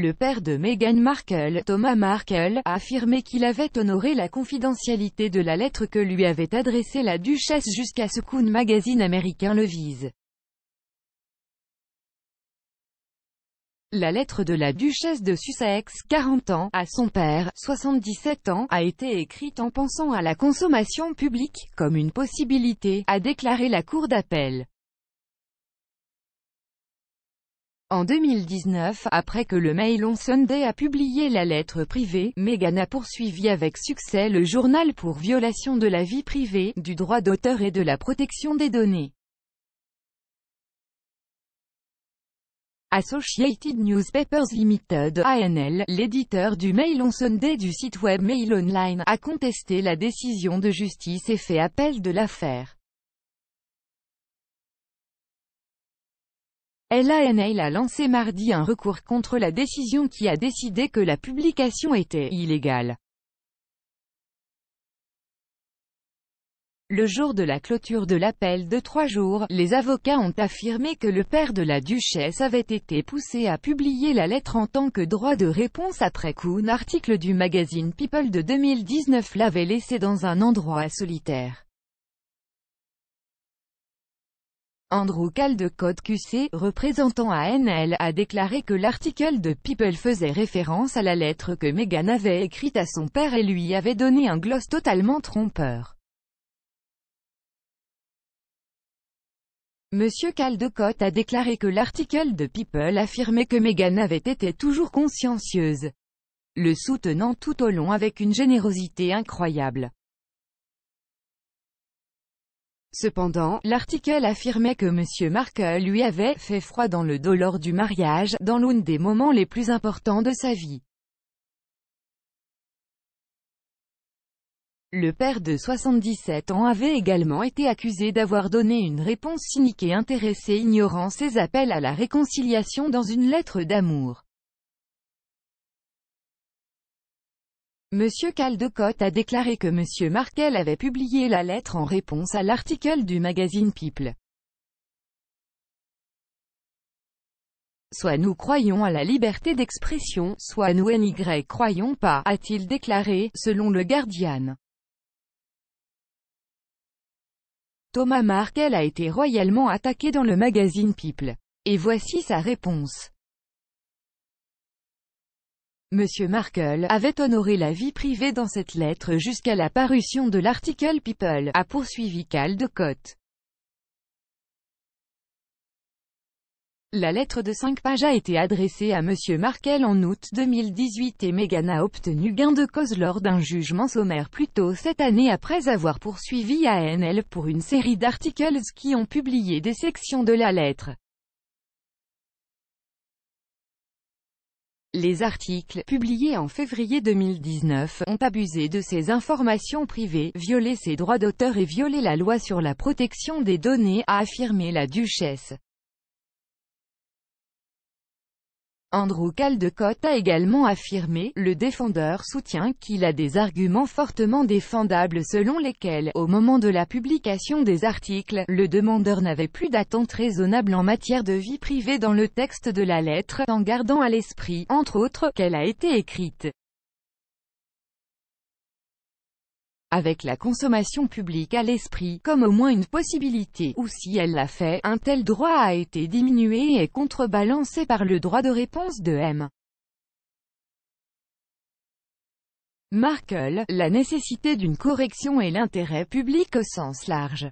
Le père de Meghan Markle, Thomas Markle, a affirmé qu'il avait honoré la confidentialité de la lettre que lui avait adressée la duchesse jusqu'à ce qu'un magazine américain le vise. La lettre de la duchesse de Sussex, 40 ans, à son père, 77 ans, a été écrite en pensant à la consommation publique, comme une possibilité, a déclaré la cour d'appel. En 2019, après que le Mail on Sunday a publié la lettre privée, Meghan a poursuivi avec succès le journal pour violation de la vie privée, du droit d'auteur et de la protection des données. Associated Newspapers Limited, ANL, l'éditeur du Mail on Sunday du site web Mail Online, a contesté la décision de justice et fait appel de l'affaire. LANL a lancé mardi un recours contre la décision qui a décidé que la publication était « illégale ». Le jour de la clôture de l'appel de trois jours, les avocats ont affirmé que le père de la duchesse avait été poussé à publier la lettre en tant que droit de réponse après qu'un article du magazine People de 2019 l'avait laissé dans un endroit solitaire. Andrew Caldecott QC, représentant NL, a déclaré que l'article de People faisait référence à la lettre que Meghan avait écrite à son père et lui avait donné un gloss totalement trompeur. Monsieur Caldecott a déclaré que l'article de People affirmait que Meghan avait été toujours consciencieuse, le soutenant tout au long avec une générosité incroyable. Cependant, l'article affirmait que M. Markle lui avait « fait froid dans le dos lors du mariage », dans l'un des moments les plus importants de sa vie. Le père de 77 ans avait également été accusé d'avoir donné une réponse cynique et intéressée ignorant ses appels à la réconciliation dans une lettre d'amour. Monsieur Caldecott a déclaré que M. Markel avait publié la lettre en réponse à l'article du magazine People. Soit nous croyons à la liberté d'expression, soit nous n'y croyons pas, a-t-il déclaré, selon le Guardian. Thomas Markel a été royalement attaqué dans le magazine People. Et voici sa réponse. M. Markle avait honoré la vie privée dans cette lettre jusqu'à la parution de l'article People, a poursuivi Caldecott. La lettre de 5 pages a été adressée à M. Markel en août 2018 et Meghan a obtenu gain de cause lors d'un jugement sommaire plus tôt cette année après avoir poursuivi ANL pour une série d'articles qui ont publié des sections de la lettre. Les articles, publiés en février 2019, ont abusé de ces informations privées, violé ses droits d'auteur et violé la loi sur la protection des données, a affirmé la duchesse. Andrew Caldecott a également affirmé, le défendeur soutient qu'il a des arguments fortement défendables selon lesquels, au moment de la publication des articles, le demandeur n'avait plus d'attente raisonnable en matière de vie privée dans le texte de la lettre, en gardant à l'esprit, entre autres, qu'elle a été écrite. avec la consommation publique à l'esprit, comme au moins une possibilité, ou si elle l'a fait, un tel droit a été diminué et contrebalancé par le droit de réponse de M. Markel, la nécessité d'une correction et l'intérêt public au sens large.